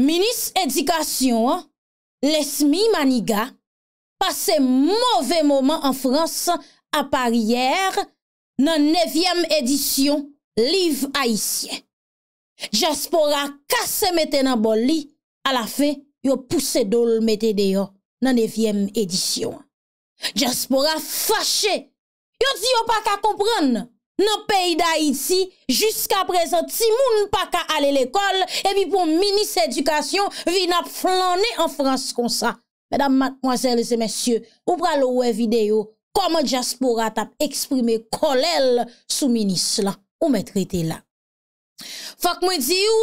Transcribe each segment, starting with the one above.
Minis edikasyon, lesmi maniga, pase mouve mouman an Frans apariyer nan nevyem edisyon Liv Aisyen. Jaspora kase meten an bol li ala fe yo puse dol meten deyo nan nevyem edisyon. Jaspora fache, yo di yo pa ka kompran nan. nan peyi da iti, jiska prezant ti moun pa ka ale l'ekol, epi pou minis edukasyon, vi nap flanè an frans kon sa. Medan madkwazèl zè mèsyè, ou pralowe videyo, koman jaspourat ap eksprime kolel sou minis la, ou mè trite la. Fak mwen diyo,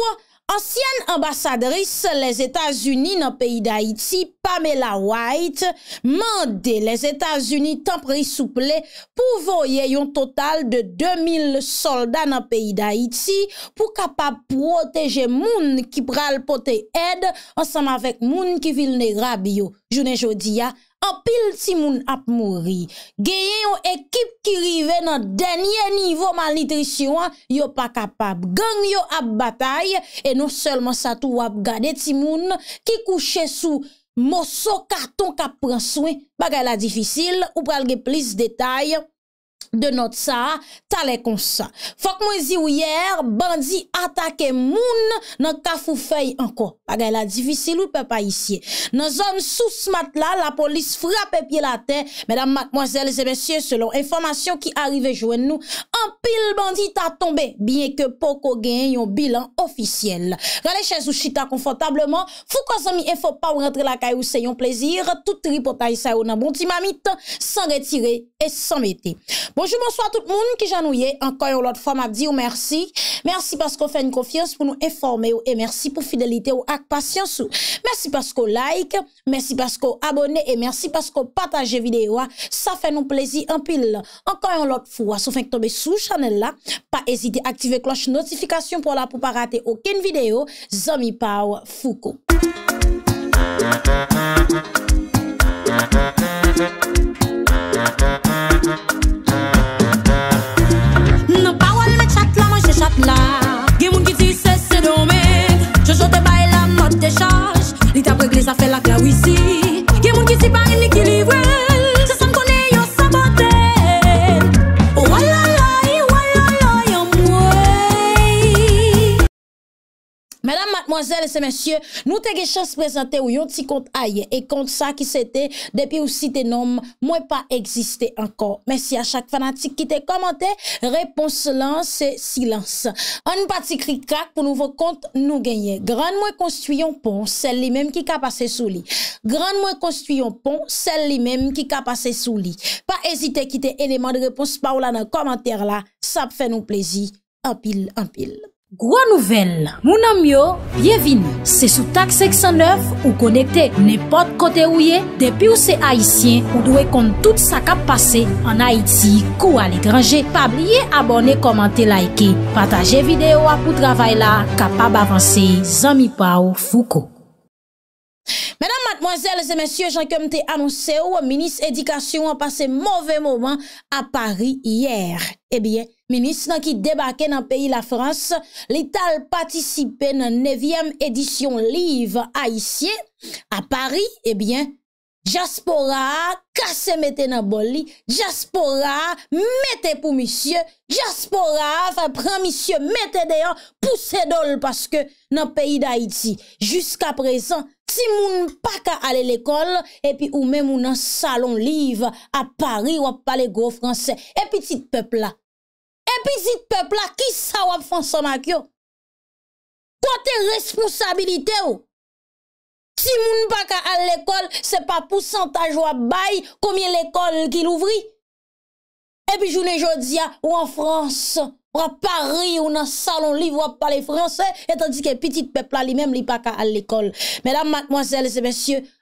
Ansyen ambasadris les Etats-Unis nan peyi d'Haïti, Pamela White, mande les Etats-Unis tempri souple pou voye yon total de 2000 soldat nan peyi d'Haïti pou kapap pwoteje moun ki pral pote ed ansanm avèk moun ki vilne rab yo. Jounen jodi ya. An pil ti moun ap mouri, geye yon ekip ki rive nan denye nivou mal nitrisyon, yo pa kapap. Ganyo ap batay, e non selman sa tou ap gade ti moun ki kouche sou moso karton kap pranswen, bagay la difisil, ou pralge plis detay. De not sa, talè konsa. Fok mwen zi ou yer, bandi atake moun nan kafou fey anko. Pagè la divisi lou pe pa isye. Nan zon sou smat la, la polis frape pie la ten. Mèdam, makmwazèl, zè mèsyè, selon informasyon ki arrive jwen nou, an pil bandi ta tombe, biye ke poko gen yon bilan ofisyele. Rale chèz ou chita konfotableman, fou kwa zon mi enfo pa ou rentre la kay ou se yon plezir, tout ripotay sa ou nan bonti mamit, san retire et san mette. Mwen zi ou yè, bandi atake moun nan kafou fey anko. Bonjour, bonsoir tout le monde qui j'annouye. Encore une fois, m'a dit merci. Merci parce qu'on fait une confiance pour nous informer et merci pour fidélité ou patience Merci parce qu'on like, merci parce qu'on abonne et merci parce qu'on partage vidéo. Ça fait nous plaisir en pile. Encore une autre fois, sauf que tomber sous channel là, pas hésiter à activer cloche notification pour ne pour pas rater aucune vidéo. Zami Pau Foucault. Tè apwe gres a fè la klawisi Amazèlese mèsyè, nou te ge chans prezante ou yon ti kont aye. E kont sa ki se te, depi ou si te nom, mwen pa egziste ankon. Mèsyè a chak fanatik ki te komante, repons lan se silans. An pati krik krak pou nouvo kont nou genye. Gran mwen konstuyon pon, sel li mèm ki ka pase sou li. Gran mwen konstuyon pon, sel li mèm ki ka pase sou li. Pa ezite ki te eleman de repons pa ou lan an komante la. Sa pfe nou plezi. An pil, an pil. Gwa nouvel, mounan myo, byevini, se sou tak 609 ou konekte nepot kote ouye, depi ou se Haitien ou dwe kont tout sa kap pase an Haiti kou al ekranje, pa blye abone, komante, laike, pataje videyo apou travay la, kapab avanse, zami pa ou fuko. Madame, mademoiselles et messieurs, j'ai comme t'ai annoncé ou, ministre éducation a passé mauvais moment à Paris hier. Eh bien, ministre, dans qui débarquait dans le pays la France, l'État a participé dans la neuvième édition livre à ici, à Paris. Eh Jaspora, kase mette nan boli, jaspora, mette pou misye, jaspora, fa pran misye, mette deyon, puse dol paske nan peyi da iti. Juska prezen, ti moun paka ale lekol, epi ou men moun nan salon liv, apari wap pale gwo franse, epi tit pepla. Epi tit pepla, ki sa wap fonsan akyo? Kote responsabilite ou? Si moun baka al l'ekol, se pa pousantaj wap bay, komye l'ekol ki l'ouvri. E pi jounen jodia, ou an Frans, ou an Paris, ou nan salon, li wap pale Frans, et an di ke petit pepla li menm li baka al l'ekol. Mèdame, mademoiselles et messieurs,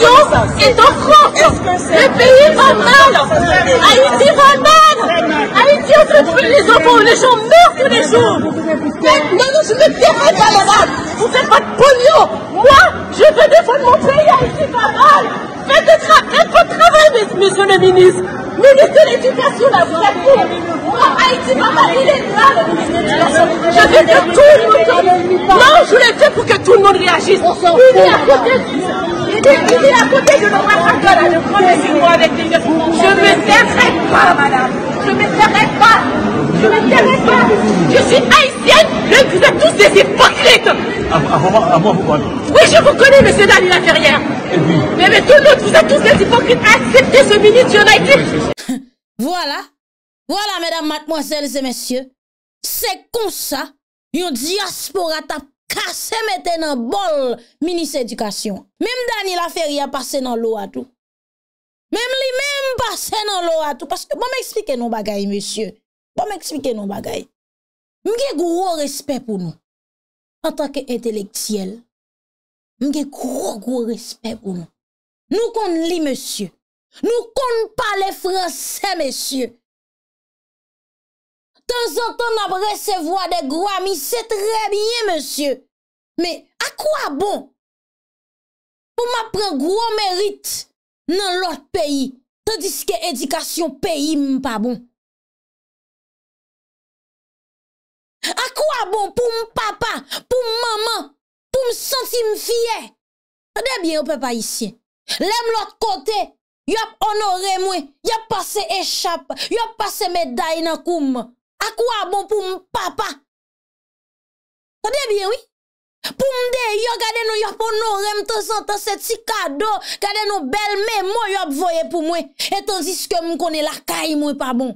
Et est en France. Le pays va mal. Haïti va mal. Haïti, on se les enfants, les gens meurent tous les jours. non, non, je ne dirai pas la mal. Vous ne faites pas de polio. Moi, je veux défendre mon pays. Haïti va mal. Faites, faites votre travail, monsieur le ministre. Ministre de l'Éducation, là, vous êtes dit. Haïti va mal. Il est mal, Je veux que tout le monde. Non, je l'ai fait pour que tout le monde réagisse. On s'en fout. Il ne à côté, je me rattrape avec Je ne pas, madame. Je ne m'intéresserai pas. Je ne m'intéresserai pas. Je suis haïtienne, mais vous êtes tous des hypocrites. Oui, je vous connais, monsieur Dali Laferrière. Oui. Mais, mais tout le monde, vous êtes tous des hypocrites. Acceptez ce ministre United. voilà. Voilà, mesdames, mademoiselles et messieurs. C'est comme ça. Une diaspora ta... Kase meten nan bol minis edukasyon. Mem Dani la feri a pase nan lo atou. Mem li mem pase nan lo atou. Paske bon m'eksplike nou bagay, monsye. Bon m'eksplike nou bagay. Mge gwo respe pou nou. An takke entelektiyel. Mge gwo gwo respe pou nou. Nou kon li monsye. Nou kon pa le franse monsye. Tan zan tan nan bre se vwa de gwa mi, se tre bie monsye. Me, akwa bon pou ma pren gwo merit nan lot peyi, tan diske edikasyon peyi mpa bon. Akwa bon pou m papa, pou m mama, pou m santi m fye, debyen ou pe pa isye. Lem lot kote, yop onore mwe, yop pase eshap, yop pase meday nan koum. A kwa bon pou m papa? Kade bien, oui? Pou m de, yo gade nou yapon nou rem tan san tan se ti kado, gade nou bel me, mou yo ap voye pou mwen, etan diske m konen la kaye mou e pa bon.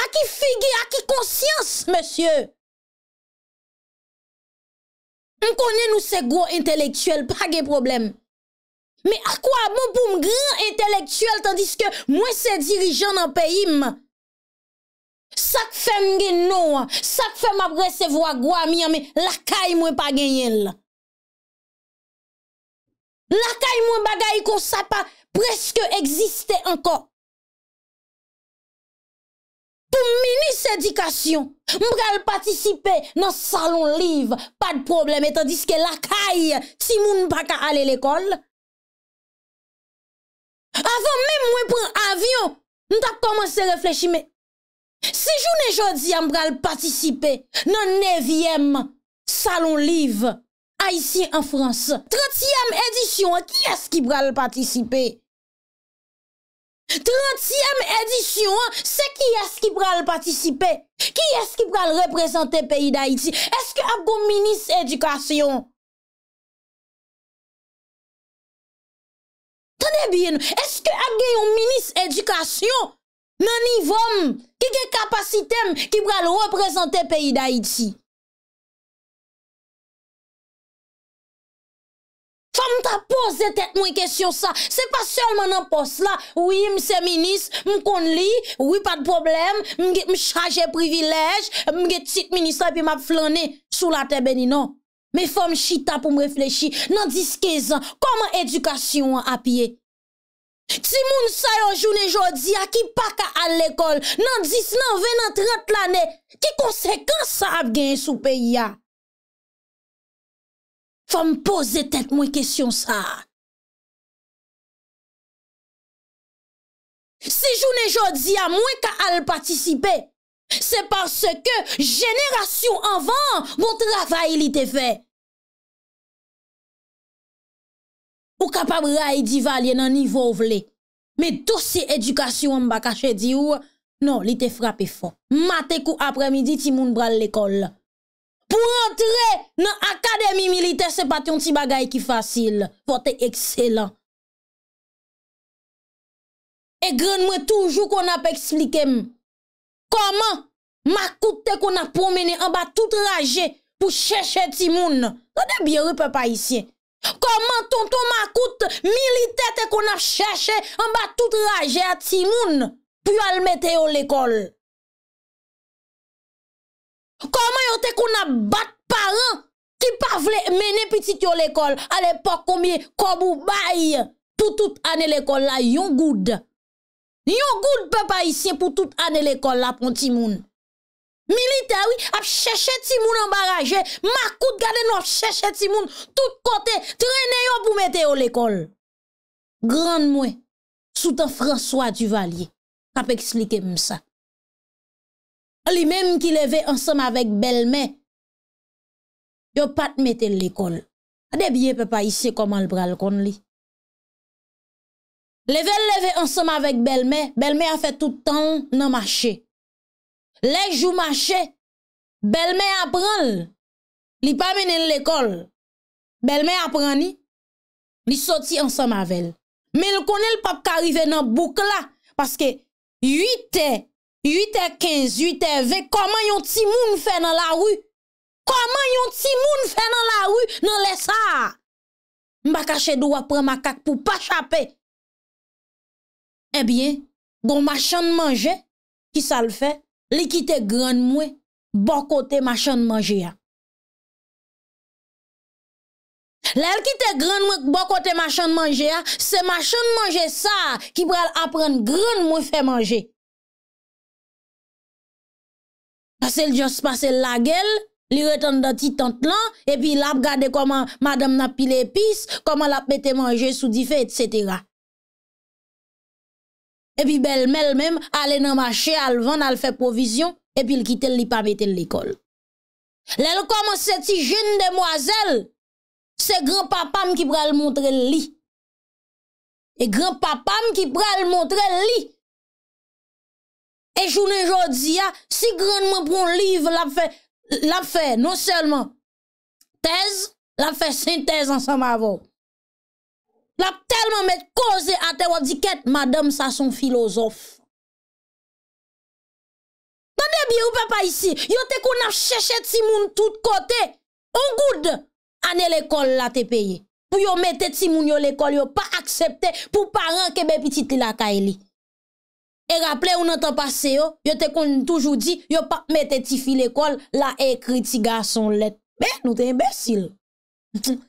A ki fige, a ki konsyans, monsye? M konen nou se gro intelektuel, pa gen problem. Me a kwa bon pou m gran intelektuel, Sak fèm gen nou an, sak fèm apre se vwa gwa mi an, me lakay mwen pa gen yen la. Lakay mwen bagay kon sa pa preske egziste anko. Pou mwenis edikasyon, mwen kal patisipe nan salon liv, pa de probleme, etan diske lakay, si mwen baka ale l'ekol. Avan mwen mwen pren avyon, mwen ta komanse reflechi me, Sejoun e jodi am pral patisipe nan nevyem salon liv a isi an Frans. Tratiyem edisyon, ki eski pral patisipe? Tratiyem edisyon, se ki eski pral patisipe? Ki eski pral represente peyi da iti? Eske ap goun minis edikasyon? Tane bin, eske ap goun minis edikasyon? Nan nivoum, ki ke kapasitèm ki pral reprezentè peyi da iti? Fa mta pose tèt mwen kesyon sa. Se pa sèlman nan pose la, wè mse minis, m kon li, wè pat problem, m ge m chaje privilej, m ge tit minisan pi map flanè sou la tebeni nan. Me fòm chita pou m reflechi. Nan diskezan, koman edukasyon apye? Ti moun sayon jounen jodi a ki pa ka al lekol nan 10 nan 20 nan 30 l ane, ki konsekans sa ap gen sou peyi a? Fèm pose tèt mwen kesyon sa. Si jounen jodi a mwen ka al patisipe, se parce ke jenerasyon anvan moun travay li te fè. Ou kapab ray di valye nan nivou vle. Me tou si edukasyon mba kache di ou. Non, li te frape fon. Mate kou apre midi ti moun bran l'ekol. Pou rentre nan akademi milite se pati yon ti bagay ki fasil. Pote ekselan. E gren mwe toujou kon ap eksplikem. Koman? Ma koute kon ap promene an ba tout raje pou chèche ti moun. O de biye rupè pa isye. Koman tonton makoute milite te kon ap chèche an ba tout raje a timoun pou almète yo l'ekol? Koman yo te kon ap bat paran ki pa vle mène pitit yo l'ekol alèpok kon miye kon bou baye pou tout anè l'ekol la yon goud? Yon goud pe pa isye pou tout anè l'ekol la pon timoun? Militè wè ap chèchè ti moun ambarajè, makout gade nou chèchè ti moun, tout kote, trenè yo pou metè yo l'ekol. Gran mwen, soute François Duvalier, kap eksplike msa. Li mèm ki leve ansèm avèk bel mè, yo pat metè l'ekol. Adè biye pe pa isè koman l'bral kon li. Leve leve ansèm avèk bel mè, bel mè a fè tout tan nan mâche. Lej ou mache, bel me apran li, li pa menen l'ekol, bel me apran li, li soti ansan mavel. Me l konen l pap ka rive nan bouk la, paske 8e, 8e 15, 8e 20, koman yon ti moun fè nan la wu? Koman yon ti moun fè nan la wu nan lesa? Mba kache dwa pre makak pou pa chapè. li ki te gran mwe, bokote machan manje a. Le el ki te gran mwe, bokote machan manje a, se machan manje sa, ki pral apren gran mwe fe manje. Asel jos pase la gel, li retan da ti tant lan, epi lap gade koman madame napi le pis, koman lap pete manje sou di fe, etc. epi bel mel menm alen amache, al ven, al fe provizyon, epi l kitel li pa meten l'ekol. Lèl koman seti jen de moazel, se gran papam ki pral montre li. E gran papam ki pral montre li. E jounen jodi ya, si gran mwen pron liv l ap fe, l ap fe non selman tez, l ap fe sintez ansan ma avon. l ap telman met koze ate wadiket, madame sa son filozof. Nan de biye ou pe pa isi, yo te kon ap chèche ti moun tout kote, on goud anè l ekol la te peye. Pou yo mette ti moun yo l ekol, yo pa aksepte pou paran kebe pitit li la ka e li. E rapple ou nan te pase yo, yo te kon toujou di, yo pa mette ti fi l ekol, la e kriti gason let. Be, nou te imbesil.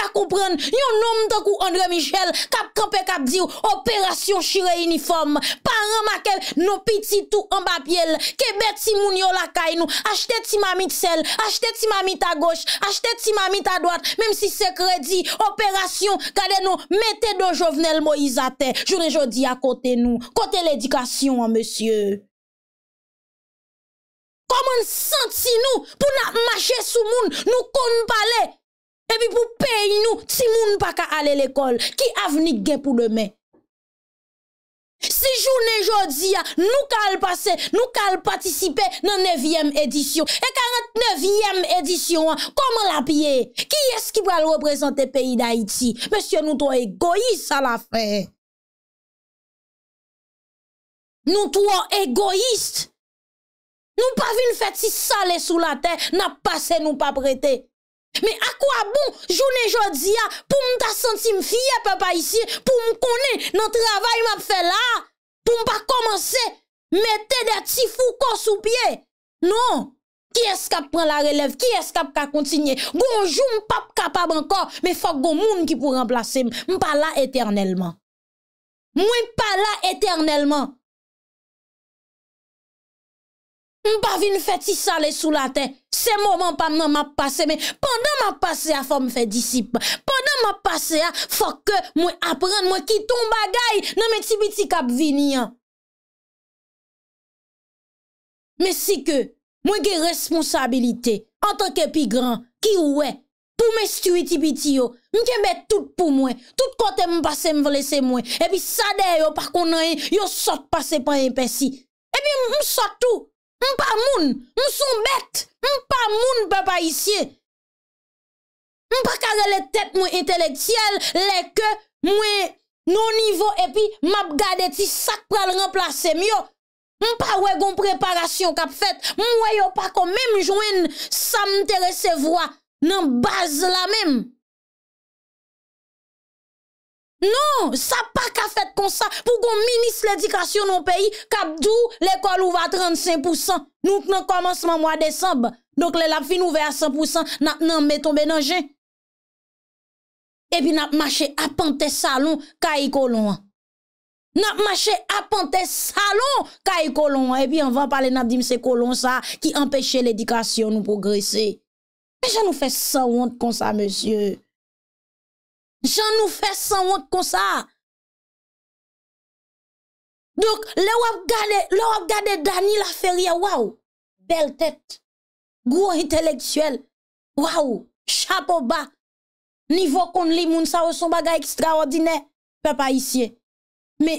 Ka kompren, yon nom de kou André Michel, kap kampè kap diw, operasyon chire uniform, paran makel, nou piti tou ambapiel, kebet si moun yo lakay nou, achte ti mami tsel, achte ti mami ta goch, achte ti mami ta doat, mem si sekredi, operasyon, kade nou metè do jovnel mo izate, jure jodi akote nou, kote l'edikasyon an, monsye. Koman santi nou, pou nan mache sou moun, nou kon palè, E pi pou pey nou, ti moun pa ka ale l'ekol, ki avni gen pou demen. Si jounen jodi, nou kal pase, nou kal patisipe nan nevyem edisyon. E karant nevyem edisyon, koman la piye? Ki eski pral represente peyi da iti? Mese nou to egoist sa la fe. Nou to egoist. Nou pa vin feti sale sou la te, na pase nou pa prete. Bon me akwa bon, joun e jodi a, pou m ta senti m fye pe pa isye, pou m konen, nan travay m ap fe la, pou m pa komanse, mette de ti fou ko sou pie. Non, ki eskap pran la relev, ki eskap ka kontinye, goun joun m pap kapab ankor, me fok goun moun ki pou remplase, m pa la eternelman. Mwen pa la eternelman. Mpavine feti sale sou la ten. Se moman pa mwen map pase. Mwen pandan map pase a fwa mwen fe disip. Pandan map pase a fwa ke mwen apren mwen kiton bagay nan mwen tibiti kap vini an. Mwen si ke mwen ge responsabilite. Antan ke pi gran ki wè. Pou mwen stiwi tibiti yo. Mwen ke mwen tout pou mwen. Tout kote mwen pase mwen vlese mwen. E pi sa de yo par konon yo sot pase pan yon pesi. E pi mwen sot tou. Mwen pa moun, mwen son bet, mwen pa moun pe pa isye. Mwen pa kare le tet mwen inteleksyel, le ke, mwen nou nivou epi, map gade ti sak pral remplase myo. Mwen pa wè gon preparasyon kap fet, mwen wè yo pa kon mèm jwen samterese vwa nan baz la mèm. Non, sa pa ka fet kon sa pou kon minis l'edikasyon nou peyi kap d'ou l'ekol ouve a 35%. Nou k nan komanseman mwa december, nou k le lap fin ouve a 100%, nan metonbe nan jen. E pi nan mache apante salon kayi kolon. Nan mache apante salon kayi kolon. E pi an va pale nan dimse kolon sa ki empeshe l'edikasyon nou progresi. Peja nou fe sa wante kon sa, monsye. Jan nou fè san wot kon sa. Dok, lè wap gade, lè wap gade Dani Laferriè, waw, bel tèt, gwo inteleksuel, waw, chapo ba, nivou kon li moun sa wè son baga ekstraordine, pe pa isye. Me,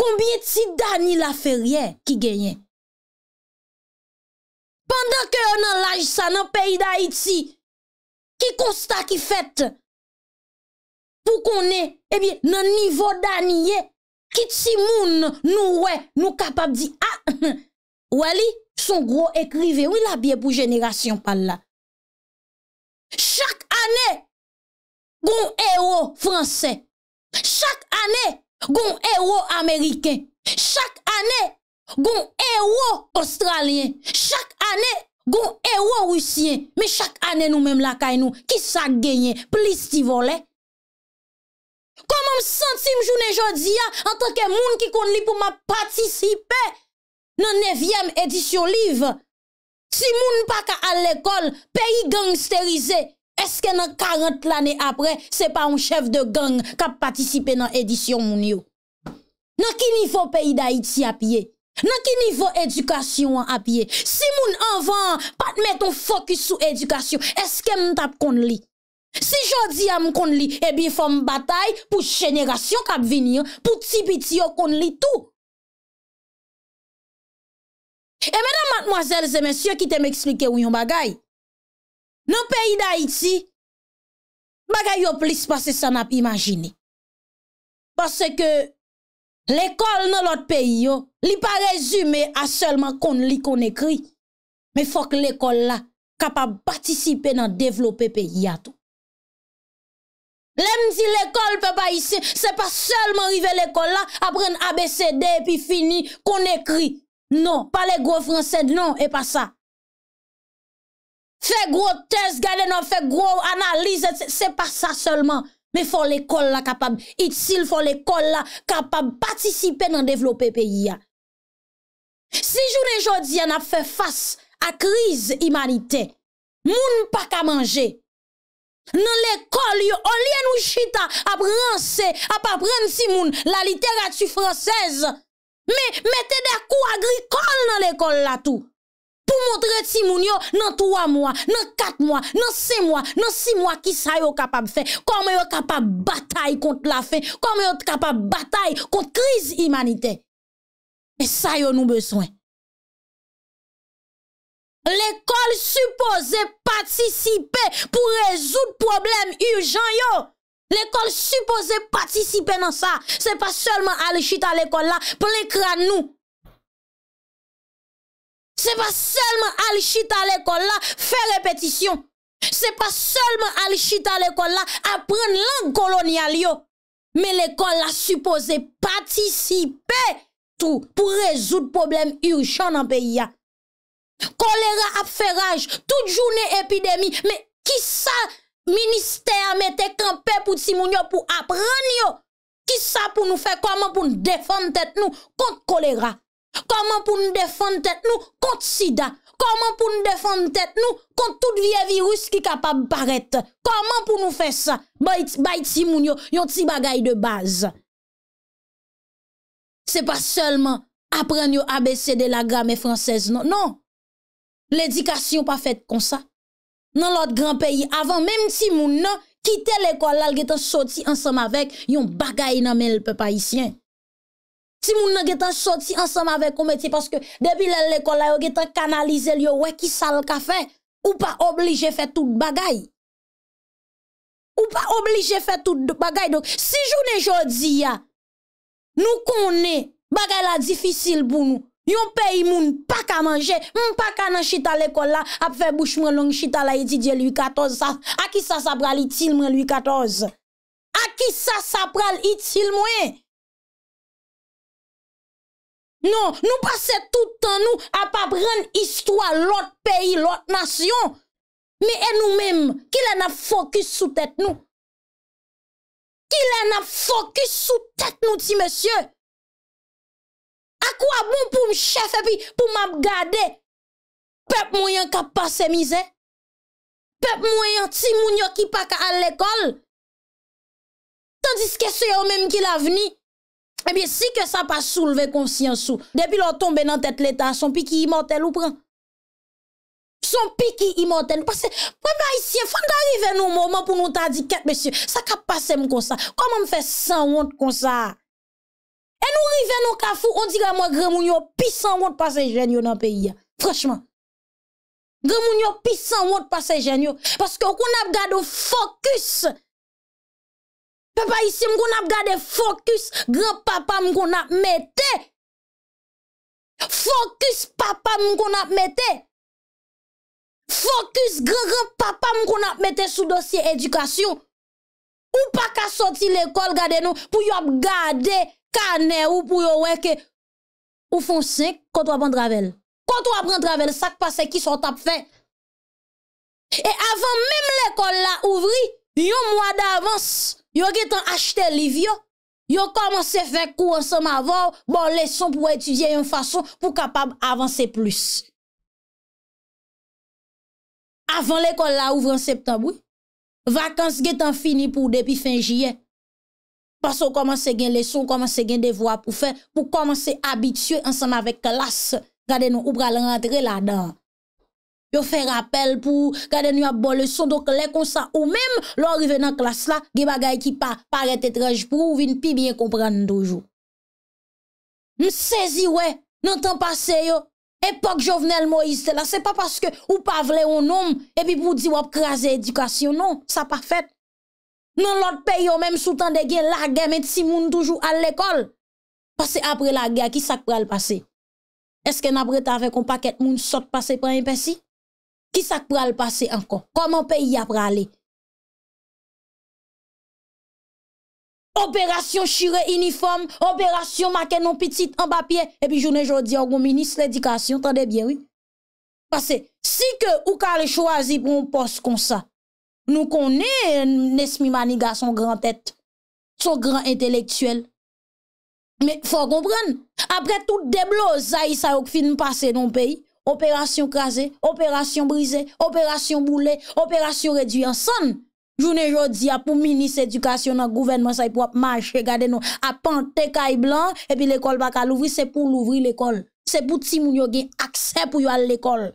konbye ti Dani Laferriè ki genyen? Pendan ke yo nan laj sa nan peyi da iti, ki konsta ki fèt? pou konen, ebyen, nan nivou danye, kit si moun nou wè, nou kapab di, ah, wè li, son gro ekrive, wè la biè pou jeneration pal la. Chak anè, goun ero franse, chak anè, goun ero ameriken, chak anè, goun ero australyen, chak anè, goun ero russyen, me chak anè nou menm la kay nou, ki sa genyen, plis ti volèk, Koman m senti m jounen jodia an tanke moun ki kon li pou ma patisipe nan 9e edisyon liv? Si moun pa ka al ekol, peyi gangsterize, eske nan 40 lane apre se pa un chef de gang ka patisipe nan edisyon moun yo? Nan ki nivou peyi da iti apye? Nan ki nivou edukasyon apye? Si moun anvan pa te met ton fokus sou edukasyon, eske m tap kon li? Si jodi am kon li, e eh bi fòm batay pou jenera syon kap vin yon, pou ti biti yon kon li tou. E mena matmoazèl zè men syon ki te mè eksplike ou yon bagay. Non peyi da iti, bagay yon plis pase sa nap imajini. Pase ke l'ekol nan lot peyi yon, li pa rezume a selman kon li kon ekri. Me fòk l'ekol la kap ap patisipe nan devlope peyi yato. Lèm di l'ekol pe pa isi, se pa selman rive l'ekol la, apren ABCD, pi fini, kon ekri. Non, pa le grov fransèd, non, e pa sa. Fe grov test, gade nan fe grov analize, se pa sa selman. Me fò l'ekol la kapab, it sil fò l'ekol la kapab patisipe nan devlopè peyi ya. Si joun e jodi an ap fe fas a kriz imanite, moun pa ka manje. Nan l'ekol yo, on liye nou chita ap rense, ap apren si moun la literati fransez. Me, mette de akou agrikol nan l'ekol la tou. Pou montre si moun yo nan 3 mouan, nan 4 mouan, nan 6 mouan, nan 6 mouan ki sa yo kapab fe. Koum yo kapab batay kont la fe, koum yo kapab batay kont kriz imanite. E sa yo nou beswen. L'ekol supose patisipe pou rezout problem urjan yo. L'ekol supose patisipe nan sa. Se pa selman al chita l'ekol la plekra nou. Se pa selman al chita l'ekol la fe repetisyon. Se pa selman al chita l'ekol la apren lan kolonial yo. Me l'ekol la supose patisipe tou pou rezout problem urjan nan peyi ya. Kolera ap feraj, tout jounen epidemi, me ki sa minister mette kampe pou ti moun yo pou ap renyo? Ki sa pou nou fè? Koman pou nou defante tèt nou kont kolera? Koman pou nou defante tèt nou kont sida? Koman pou nou defante tèt nou kont tout vie virus ki kapab paret? Koman pou nou fè sa? Bay ti moun yo yon ti bagay de baz. Se pa selman ap renyo abese de la grame fransez non? non. L'edikasyon pa fèt kon sa. Nan l'ot gran peyi avan, menm ti moun nan, kite l'ekol lal getan soti ansam avèk, yon bagay nan men l'pepa isyen. Ti moun nan getan soti ansam avèk, kon meti, paske debi lal l'ekol lal, yo getan kanalize lyo, we ki sal ka fè, ou pa oblige fèt tout bagay. Ou pa oblige fèt tout bagay. Si jounen jodi ya, nou konen, bagay la difisil pou nou. Yon peyi moun pa ka manje, moun pa ka nan chita l'ekolla ap fe bouchman lon chita la itidye l'uikatoz. Aki sa sa pral itilman l'uikatoz? Aki sa sa pral itilman? Non, nou pase toutan nou ap apren istwa lot peyi lot nasyon. Me en nou menm, ki lè na fokis sou tèt nou? Ki lè na fokis sou tèt nou ti mèsyè? a kwa bon pou m chefe pi pou m ap gade, pep mwen yon kap pase mize, pep mwen yon ti moun yon ki paka al lekol, tandis ke sou yon menm ki la veni, ebyen si ke sa pa souleve konsyansou, depi lor tombe nan tet leta, son pi ki imotel ou pren, son pi ki imotel, pasen, mwen m a isye, fwa n darive nou mouman pou nou ta di ket besye, sa kap pase m konsa, kwa m m fè san wont konsa, E nou rive nou kafou, on di gwa mwen gwen moun yo pisan moun pasen jenyo nan peyi ya. Franchman. Gwen moun yo pisan moun pasen jenyo. Paske mwen kon ap gade fokus. Pe pa isi mwen kon ap gade fokus gwen papa mwen kon ap mette. Fokus papa mwen kon ap mette. Fokus gwen papa mwen kon ap mette sou dosye edukasyon. Ou pa ka soti l'ekol gade nou pou yon ap gade Kane ou pou yo weke, ou fon 5, koto apan dravel. Koto apan dravel, sak pase ki son tap fe. E avan menm l'ekol la ouvri, yo mwa davans, yo getan achte liv yo, yo komanse fek kou anse ma vò, bon leson pou etudye yon fason pou kapab avanse plus. Avan l'ekol la ouvri anseptabou, vakans getan fini pou depi fin jiyen, Pason komanse gen leson, komanse gen devwa pou fè, pou komanse abitye ansan avèk klas, gade nou ou pral rentre la dan. Yo fè rappel pou gade nou ap bo leson, doke lè konsa ou mèm, lò rive nan klas la, ge bagay ki pa pare tetrej pou ou vin pi byen kompran nou dojou. M sezi wè, nan tan pase yo, epok jovnel Moïse la, se pa paske ou pa vle ou nom, epi pou di wap krasè edukasyon, non, sa pa fèt. Nan lot peyo menm sou tan de gen la gen met si moun toujou al l'ekol. Pase apre la gen, ki sak pra l'pase? Eske napre ta ve kon paket moun sot pase pran yon pensi? Ki sak pra l'pase ankon? Koman peyi apre ale? Operasyon shire uniform, operasyon makenon pitit an papye, epi jounen jodi an kon minis l'edikasyon, tande bien wè? Pase, si ke ou ka lè chwazi pou moun pos kon sa, Nou konè Nesmi Maniga son gran tèt, son gran entelektuel. Me fò kompren, apre tout deblo za y sa yok film pase yon peyi, operasyon kaze, operasyon brize, operasyon boule, operasyon reduyansan, jounen jodi apou minis edukasyon nan gouvenman sa yop wap manche gade nou, apan tekay blan, epi lekol baka louvri, se pou louvri lekol. Se pou ti moun yo gen akse pou yo al lekol.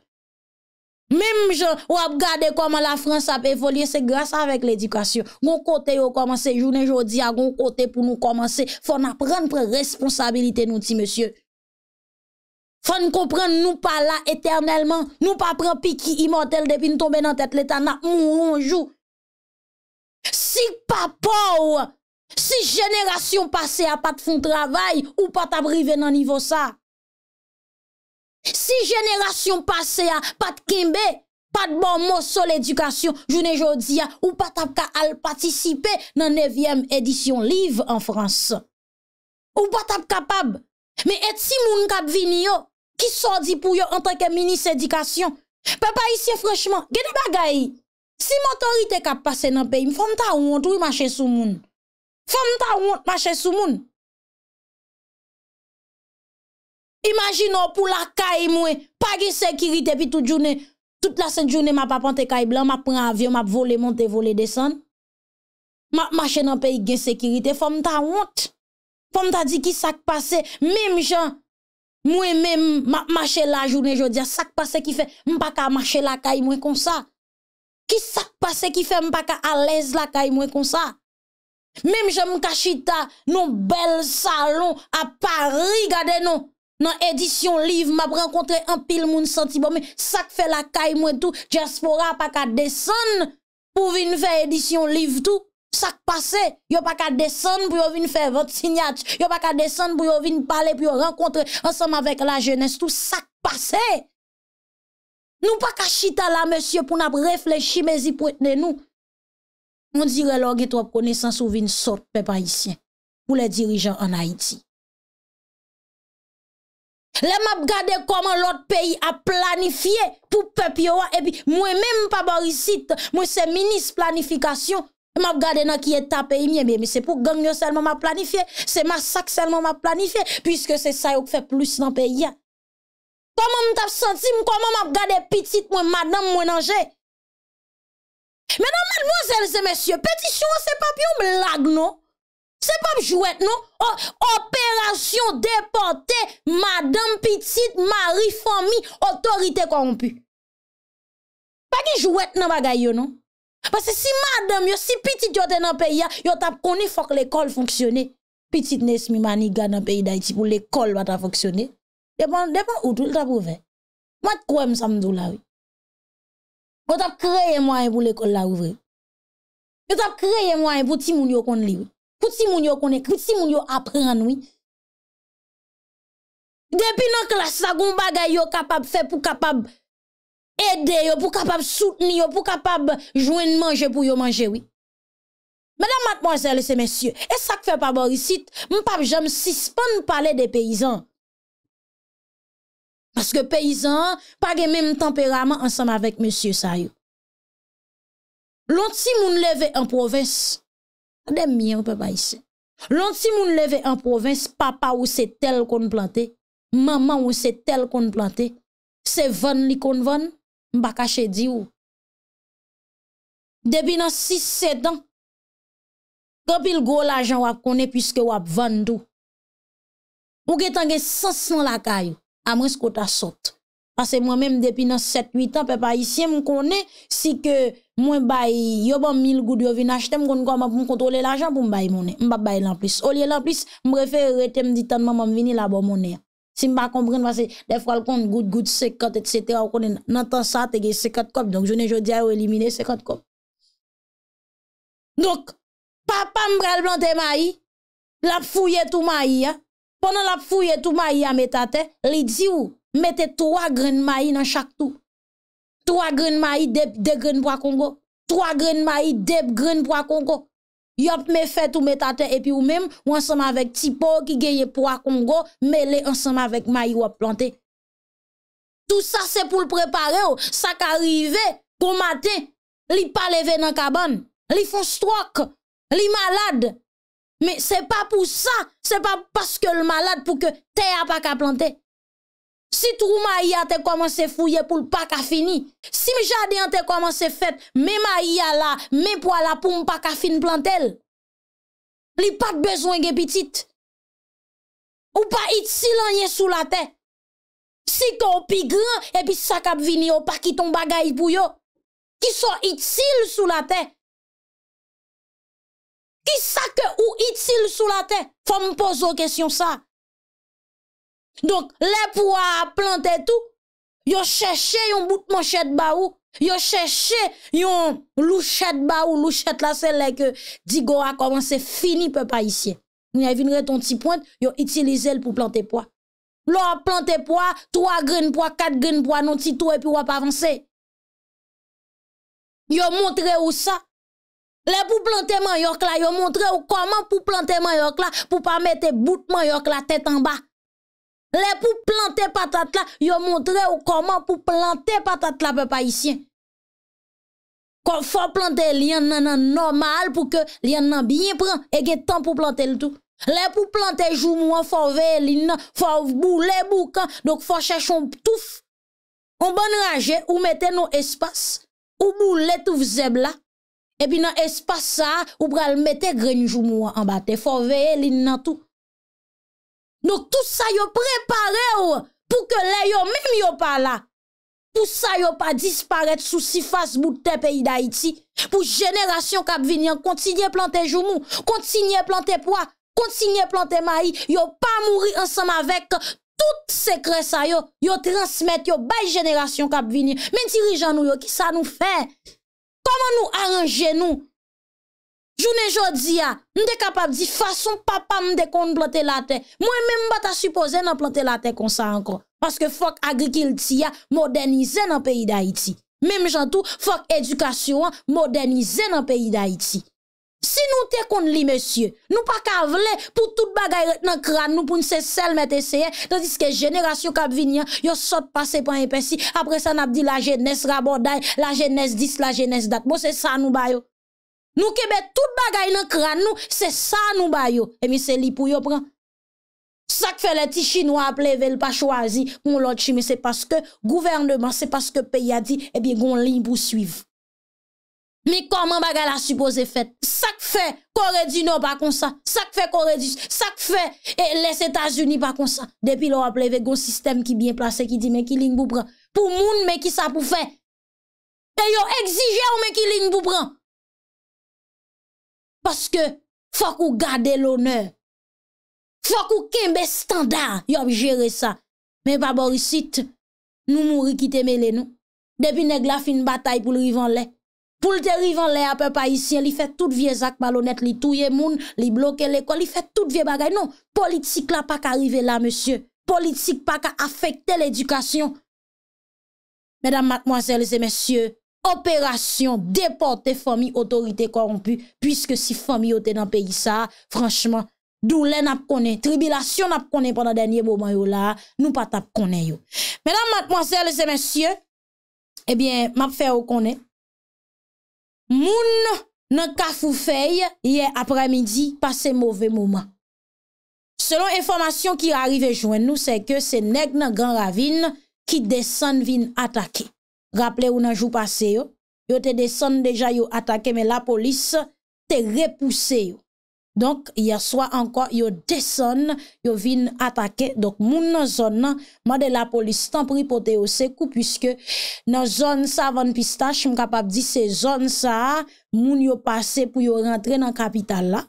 Mem je wap gade koman la Frans ap evolye, se grasa avèk l'edikasyon. Gon kote yo komanse, jounen jo diya, gon kote pou nou komanse. Fon aprenn pre responsabilite nou ti, monsye. Fon konprenn nou pa la eternelman, nou pa pre piki imotel depi nou tombe nan tèt l'etan na mounjou. Si pa pou, si jenerasyon pase a pat foun travay, ou pat aprive nan nivou sa. Si jenera syon pase ya, pat kimbe, pat bon mo sol edukasyon, jounen jodi ya, ou pat ap ka al patisipe nan nevyem edisyon liv an Frans. Ou pat ap kapab, me et si moun kap vini yo, ki sò di pou yo an tanke mini sèdikasyon, pe pa isye frèchman, geni bagay, si moutorite kap pase nan pe, mfom ta ou an touy ma chè sou moun. Fom ta ou an touy ma chè sou moun. Imagin nou pou la kay mwen, pa gen sekirite pi tout jounen, tout la sen jounen ma pa pante kay blan, ma pren avyon, ma vole monten, vole desan, ma chen nan pe gen sekirite, fom ta wot, fom ta di ki sak pase, mem jan, mwen men ma chen la jounen, jo dya ah, sak pase ki fe, mpa ka mache la kay mwen kon sa, ki sak pase ki fe, mpa ka alez la kay mwen kon sa, mem jan mka chita, nou bel salon, a pari gade nou, nan edisyon liv, m ap renkontre an pil moun santi, bo me sak fe la kay mwen tou, diaspora pa ka desan pou vin fe edisyon liv tou, sak pase, yo pa ka desan pou yo vin fe vot sinyat, yo pa ka desan pou yo vin pale pou yo renkontre ansanm avèk la jenèstou, sak pase, nou pa ka chita la mèsyè pou nap reflechi, mèzi pou etne nou, moun dire lògit wap kone san sou vin sort pe pa isyen, pou le dirijan an Haiti. Le map gade koman lot peyi a planifiye pou pepyo wak e bi mwen men mpabarisit mwen se minis planifikasyon. Mwen map gade nan kiye ta peyi mwen mwen se pou gangyo selman ma planifiye, se masak selman ma planifiye, pwiske se sa yo kfe plus nan peyi ya. Koman mtap senti mwen koman map gade pitit mwen madan mwen anje? Menan madmozèlze mèsyo, peti chou anse papyo mblag nou? Se pa mjouet nou, operasyon deporte, madame, pitit, mari, fomi, otorite kwa mpye. Pa ki jouet nan bagay yo nou. Pas se si madame yo, si pitit yo ten nan peyi ya, yo tap koni fok l'ekol fonksyone. Pitit nesmi mani gana peyi da iti pou l'ekol wata fonksyone. Depan oudou l'tap ouve. Mat kouem sa mdou la ou. Yo tap kreye mwen pou l'ekol la ouve. Yo tap kreye mwen pou ti moun yo kon li ou. si moun yo konen, si moun yo apren oui. Depi nan klas sa goun bagay yo kapab fe pou kapab aide yo, pou kapab souteni yo, pou kapab jouer manger, pou yo manger, oui. Mesdames, mademoiselle et messieurs, et ça que fait pas Borisit, m'pap j'aime suspendre parler des paysans. Parce que paysans, pas le même tempérament ensemble avec monsieur Sayo. L'on si moun levé en province, Adèm miye ou pe pa yise. Lonsi moun leve an provins, papa ou se tel kon plante, mama ou se tel kon plante, se ven li kon ven, mbakache di ou. Debi nan 6-7 an, kapil go la jan wak kone pwiske wap ven dou. Ou getan gen 500 lakay ou, amons kota sot. Pase mwen menm depi nan 7-8 an pe pa yisiye m konen si ke mwen bayi yoban mil gout yovin achete m konen konen m kontrole l ajan pou m bayi mounen. M ba bayi lan plis. Oli lan plis m brefe rete m ditanman m vini la bon mounen. Si m ba komprin vase def wal kont gout gout sekat et setera w konen nan tan sa te ge sekat kop. Donk jounen jodi a yo elimine sekat kop. Donk papa m bral blante mayi la fouye tou mayi ya. Ponan la fouye tou mayi ya me tate lidzi ou. mettez trois graines de maïs dans chaque tout. Trois graines de maïs, deux graines pour Congo. Trois graines de maïs, deux graines pour Congo. Yop me fait tout met à terre et puis ou même ou ensemble avec Tipo qui gagne pour Congo mêlé ensemble avec maïs ou planté. Tout ça c'est pour le préparer ou. Oh. ça arrive, pour matin, li pas levé dans cabane, li font stroke, li malade. Mais c'est pas pour ça, c'est pas parce que le malade pour que terre pas qu'à planter. Si trou ma yi a te komanse fouye pou l pak a fini, si mi jade an te komanse fet, me ma yi a la, me po a la pou m pak a fin plantel, li pat bezwen ge bitit. Ou pa it silanye sou la te. Si ko pi gran, ebi sak ap vini ou pak iton bagay pou yo, ki so it sil sou la te. Ki sak ou it sil sou la te, fò m pou zo kesyon sa. Donk, le pou a plante tou, yo cheshe yon boutman chet ba ou, yo cheshe yon louchet ba ou, louchet la sel le ke digor a komanse fini pe pa isye. Ni avin re ton ti pointe, yo itilize l pou plante pou a. Lo a plante pou a, 3 green pou a, 4 green pou a, non ti tou e pou wap avanse. Yo montre ou sa. Le pou plante man yonk la, yo montre ou koman pou plante man yonk la pou pa mette boutman yonk la tet an ba. Lè pou plante patat la, yo montre ou koman pou plante patat la pe pa isyen. Kon fò plante lè nan nan normal pou ke lè nan biye pran, e gen tan pou plante lè tou. Lè pou plante joumouan fò vè lè nan, fò bou lè bou kan, dok fò chèchon touf. On ban raje ou mette nou espas, ou bou lè touf zèbla, epi nan espasa ou pral mette grenjoumouan an bate, fò vè lè nan touf. Nou tout sa yo prepare ou pou ke lè yo mèm yo pa la. Pou sa yo pa disparet sou si fass bout te peyi da iti. Pou jeneration Kabvinian kontinye plante Joumou, kontinye plante Poua, kontinye plante Mahi. Yo pa mouri ansam avèk tout se kre sa yo. Yo transmèt yo bay jeneration Kabvinian. Men dirijan nou yo ki sa nou fè. Koman nou aranje nou? Jounen jodi ya, nou de kapap di fason papa nou de kon plote la te. Mwen men mbata supose nan plote la te kon sa ankon. Paske fok agrikil ti ya modernize nan peyi da iti. Menm jan tou, fok edukasyon modernize nan peyi da iti. Si nou te kon li, monsye, nou pa kavle pou tout bagay nan kran nou pou nou se sel mette seye. Tandis ke jenerasyo kab vinyan, yo sot pase pan epensi. Apre sa nan ap di la jenese rabon day, la jenese dis, la jenese dat. Mwen bon, se sa nou bayo. Nou kebet, tout bagay nan kran nou, se sa nou bayo. E mi se li pou yo pran. Sak fe le ti chino ap leve, l pa chwazi, kon lot chi. Mi se paske gouvernement, se paske peyi a di, e bi gon lin pou suiv. Mi koman bagay la supose fet. Sak fe Kore di nou pa kon sa. Sak fe Kore di, sak fe e les Etats-Unis pa kon sa. Depi lo ap leve, gon sistem ki bien plase, ki di men ki lin pou pran. Pou moun men ki sa pou fe. E yo exige ou men ki lin pou pran. Paske fòk ou gade l'onèr, fòk ou kembe standa, yop jere sa. Men pa borisit, nou mouri ki te mele nou. Depi neg la fin batay pou l'rivan lè. Poul te rivan lè apè pa isyen, li fè tout vie zak balonèt, li touye moun, li bloke lè kon, li fè tout vie bagay. Non, politik la pa ka rive la, monsye. Politik pa ka afekte l'edukasyon. Medan matmoazèl zè monsye. operasyon deporte fami otorite korompu, pwiske si fami yo te nan peyi sa, franchman, dou le nap konen, tribilasyon nap konen panan denye mouman yo la, nou pat ap konen yo. Menan mat mwazel e se mensyen, ebyen, map fey ou konen, moun nan kafou fey, ye apre midi, pase mouve mouman. Selon informasyon ki arive jwen nou, se ke se neg nan gran ravine, ki desen vin atake. Rappelez-vous nan jour passé, yo, yo te descend déjà, yo attaqué, mais la police te repoussé. Yo. Donc, a soit encore, yo descend, yo vin attaquer. Donc, moun nan zone nan, mande la police tant pris pour te au puisque nan zone sa van pistache, m capable di se zone sa, moun yo passé pour yo rentrer dans capitale là.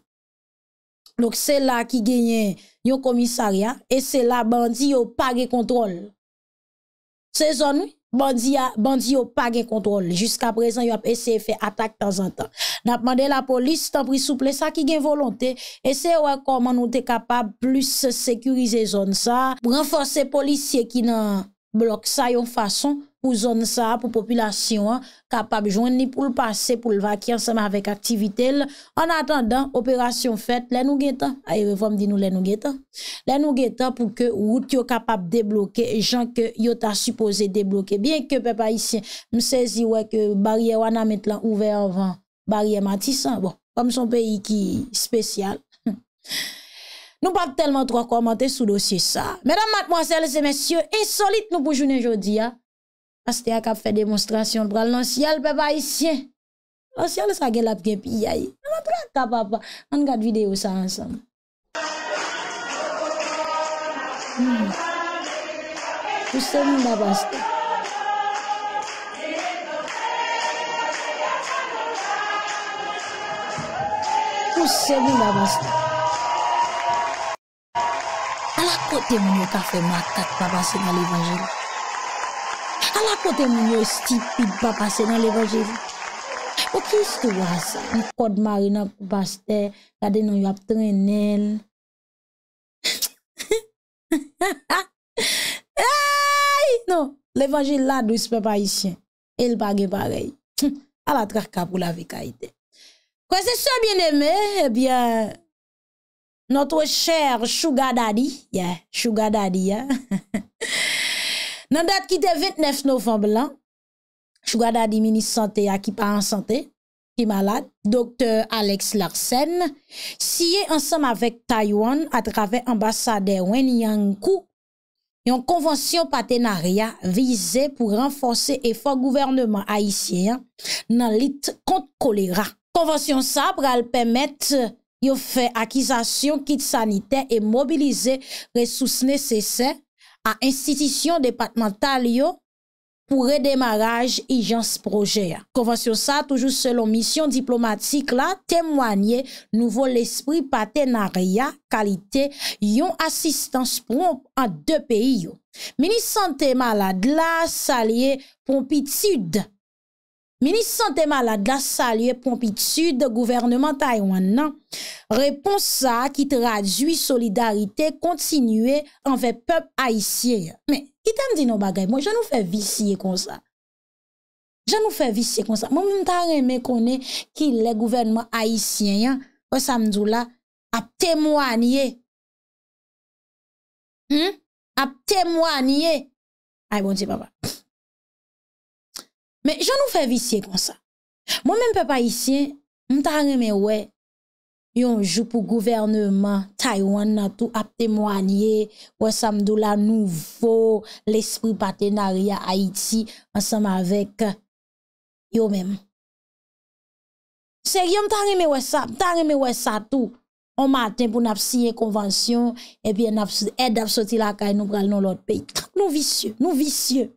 Donc, c'est là qui gagne yo commissariat, et c'est là bandi yo pas le contrôle. C'est zone, Bandi yo pa gen kontrole. Juska prezen yo ap eseye fe atak tan zan tan. Nap mande la polis tan pri souple sa ki gen volonte. Ese yo akoman nou te kapab plus se sekurize zon sa. Pou renfose polisye ki nan blok sa yon fason. pou zon sa, pou populasyon, kapab joun ni pou l'passe, pou l'vaki, anseman avèk aktivite lè. An atan dan, operasyon fèt, lè nou gètan. Ay, vòm di nou lè nou gètan. Lè nou gètan pou ke wout yo kapab deblokè, jank yo ta supposè deblokè. Bien ke pe pa isi, msezi wè ke barye wana met lan ouve avan barye matisan. Bon, kom son peyi ki spesyal. Nou pap telman tro komante sou dosye sa. Mèdam matmwansèl, se mèsyo, insolit nou pou jounen jodi ya. Aste ak ap fè demonstrasyon pral nan sial pe ba isye. Nan sial sa gel ap gen pi yay. Nan wap trak ta papa. An gade videyo sa ansam. Pousem hmm. mou babaste. Pousem mou babaste. A la kote moun yo ka fè matak baba se mali vajou. A non, la kote moun yo estipit pa pase nan l'Evangile. O ki is te wa sa? M kod marina pou paste, kade nou yo ap tre nel. Non, l'Evangile la dwi se pe pa isyen. El bagye parey. A la trak ka pou la ve kaite. Kwa se so bien eme, ebyen, notre chèr Chouga Dadi, Chouga Dadi, chèr Chouga Dadi, Nan dat ki te 29 novemb lan, chou gwa da di mini-sante a ki pa an sante, ki malad, doktor Alex Larsen, siye ansam avek Taiwan atrave ambasade wen yankou yon konvansyon patenaria vize pou renfonse e fwa gouverneman a isye nan lit kont kolera. Konvansyon sa pral pemet yo fe akizasyon kit sanite e mobilize resous nesesen a institisyon departemental yo pou redemaraj i jans projea. Konvasyon sa toujou selon misyon diplomatik la, temwanyen nouvo l'espri patenarya kalite yon asistans promp an de peyi yo. Meni sante malad la salye pompitude, Minisante malade la salye pompitude de gouvernement Taïwan nan. Repon sa ki traduit solidarite kontinue anve pep aisyen. Men, ki ta mdi nou bagay, mwen jen nou fe visye kon sa. Jen nou fe visye kon sa. Mwen mta reme konen ki le gouvernement aisyen yo samdou la ap temwanye. Hmm? Ap temwanye. Ay, bon ti papa. Men, jan nou fe visye kon sa. Mwen men pe pa isye, mta an reme we, yon jou pou gouvernement, Taiwan na tou ap temwanye, wè sa mdou la nouvo, l'espri patenaria Haiti, ansam avèk euh, yon men. Seri, mta an reme we sa, mta an reme we sa tou, on maten pou nap siye konvansyon, e pi ed ap soti la kaj nou pral non lòt pe. Nou visye, nou visye.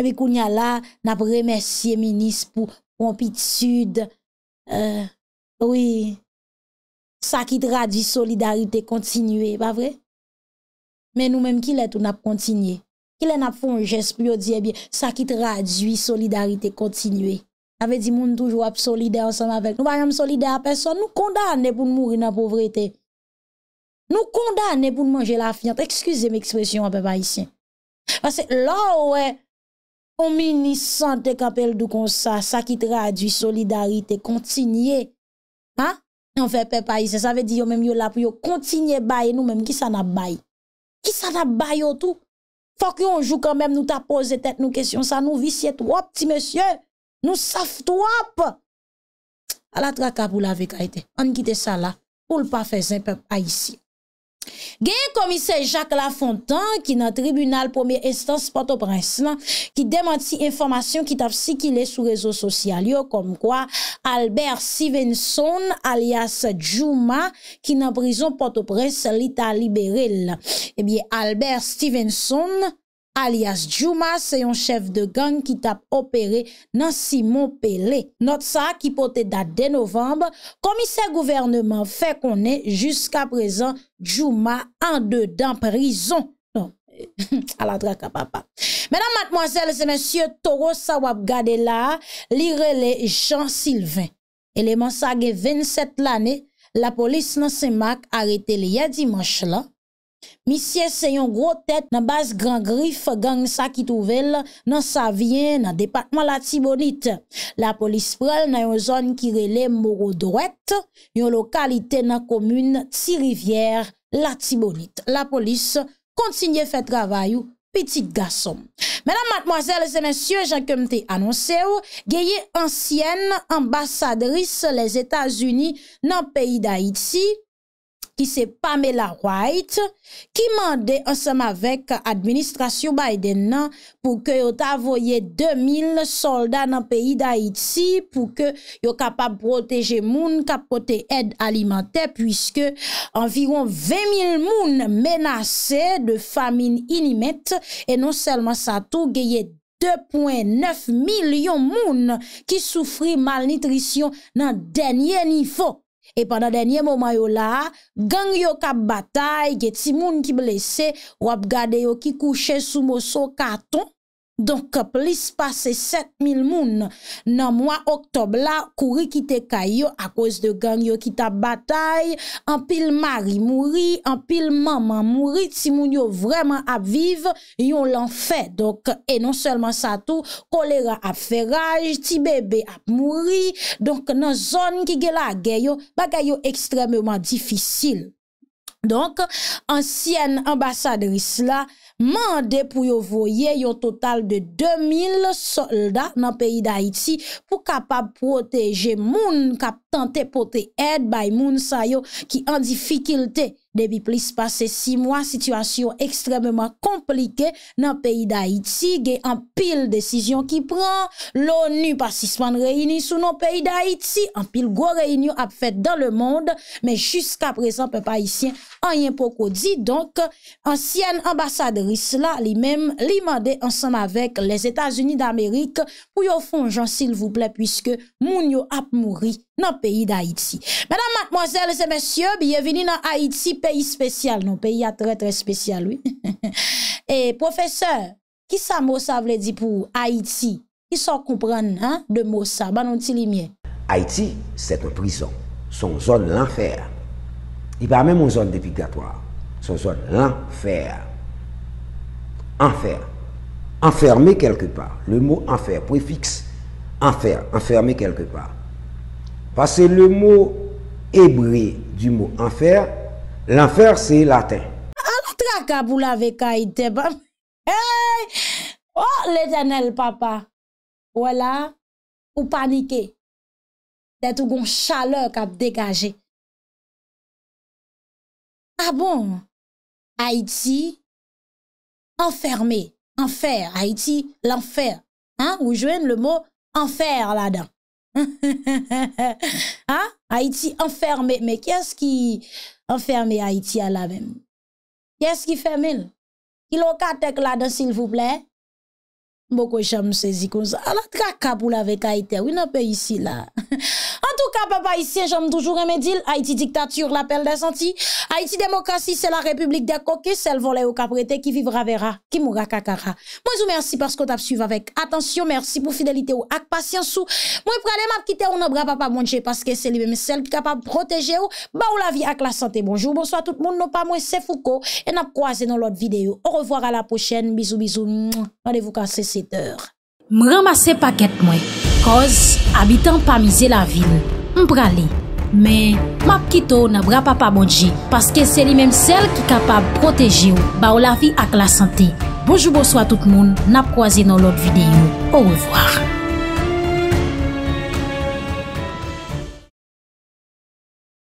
Et eh bien, nous, y là, ministre pour la Euh, oui. Ça qui traduit solidarité continue, pas vrai? Mais nous-mêmes, qui l'est, on a continué. Qui l'est, on a fait un geste pour dire, eh bien, ça qui traduit solidarité continuer. dit, veut nous monde toujours solidaire ensemble avec nous. Nous pas solidaire à personne. Nous condamnons pour mourir dans la pauvreté. Nous condamnons pour manger la fiente. Excusez mon expression, un peu Parce que là, ouais. Omi ni sante kapel do kon sa, sa ki tradwi, solidarite, kontinye. Ha? On fe pe paise, sa ve di yo menm yo la pou yo kontinye baye nou menm, ki sa na baye? Ki sa na baye yo tou? Fok yo, on jou kan menm nou ta pose tet nou kesyon sa, nou visye tou, hop ti mesye, nou saf tou, hop! A la traka pou la vek aite, an kite sa la, pou l pa fe zen pe paise. Gen komise Jacques Lafontan ki nan tribunal premier instance Port-au-Prince ki demanti informasyon ki tafsi ki le sou rezo sosyal yo kom kwa Albert Stevenson alias Jouma ki nan prison Port-au-Prince lita liberel. Albert Stevenson alias Djouma se yon chef de gang ki tap opere nan Simon Pele. Not sa ki pote date de novembre, komise gouvernement fe konen jusqu'a prezen Djouma an de dan prizon. Non, Menan matmoazel se mensyou Toro Sawab Gade la li rele Jean Sylvain. Eleman sa ge 27 lane, la polis nan se mak arete li ya dimanche la Misye se yon gro tet nan bas gran grif gang sa ki touvel nan sa vyen nan departman la Tibonit. La polis prel nan yon zon ki rele moro drwet, yon lokalite nan komune Ti Rivier, la Tibonit. La polis kontinye fe travayou, pitit gasom. Menan matmoazel, zemensye, jan kemte anonse ou, geye ansyen ambasadris les Etats-Unis nan peyi da Iti, ki se Pamela White, ki mande ansem avek administrasyon Biden nan, pou ke yon tavoye 2000 soldat nan peyi da Hidsi, pou ke yon kapap proteje moun, kapote ed alimentè, pwiske anviron 20 000 moun menase de famine inimet, e non selman sa tou geye 2.9 milyon moun ki soufri mal nitrisyon nan denye nifo. E pa nan denye momayola, gang yo kap batay, geti moun ki blese, wap gade yo ki kouche sou moso katon. Donk, plis pase 7000 moun nan mwa oktob la, kouri kite kay yo a koz de gang yo kita batay, an pil mari mouri, an pil maman mouri, ti moun yo vreman ap vive, yon lan fe. Donk, e non selman sa tou, kolera ap feraj, ti bebe ap mouri, donk nan zon ki gela a geyo, baga yo ekstrememan difisil. Donk, ansyen ambasadris la, Mande pou yo voye yo total de 2000 soldat nan peyi da iti pou kapap proteje moun kap tante pote ed bay moun sayo ki an di fikilte. Debi plis pase 6 mwa, situasyon ekstrememan komplike nan peyi da Iti, ge an pil desisyon ki pran, l'ONU pasisman reyni sou nan peyi da Iti, an pil go reyni ap fet dan le monde, me jiska prezan pe pa isyen anyen poko di, donk ansyen ambasadris la li mem li mande ansan avek les Etats-Unis d'Amerik, pou yo fonjan sil vouple, pwiske moun yo ap mouri. nan peyi d'Haïti. Madame, mademoiselle, sè mèsyò, biye vini nan Haïti peyi spèsyal, nan peyi a trè trè spèsyal, oui. Et professeur, ki sa mò sa vle di pou Haïti? Ki sa koupran nan de mò sa, banon ti li miè? Haïti, sè te prison. Son zon l'enfer. I pa mè mò zon depikatoir. Son zon l'enfer. Enfer. Enfermè kelke par. Le mò enfer, prefiks, enfer, enfermè kelke par. Pase le mou ebre du mou anfer, l'anfer se laten. Alotra ka pou lave ka ite, bam, hey, oh, le janel papa, wala, ou panike, det ou gon chaleur ka degaje. A ah bon, Haiti, anferme, anfer, Haiti, l'anfer, an, ou jwen le mou anfer la dan. Ha? Haiti enferme Me kyes ki Enferme Haiti ala ve m Kyes ki ferme l Kilo katek la de sil vouble beaucoup j'aime sezi kon sa. alors la traka pou Haïti. Oui, nan pas ici là en tout cas, papa ici, e j'aime toujours un dire Haïti dictature, l'appel des senti. Haïti démocratie, c'est la république des coquets, le volet au caprété qui vivra verra, qui mourra kakara. Moi, je vous remercie parce que t'as suivi avec attention. Merci pour fidélité ou ak patience ou. Moi, pralé m'a quitté ou non bras papa manger parce que c'est lui-même celle qui capable de protéger ou, bah ou la vie avec la santé. Bonjour, bonsoir tout le monde. Non pas moi, c'est Foucault. Et n'a croisé dans l'autre vidéo. Au revoir à la prochaine. Bisous, bisous. Rendez-vous M ramase paket mwen, koz abitan pa mize la vil, m prale. Men, map kito na bra pa pa modji, paske se li menm sel ki kapab proteji ou, ba ou la vi ak la sante. Bojoubo swa tout moun, nap kwa zi nou lot videyo. Ou revoar.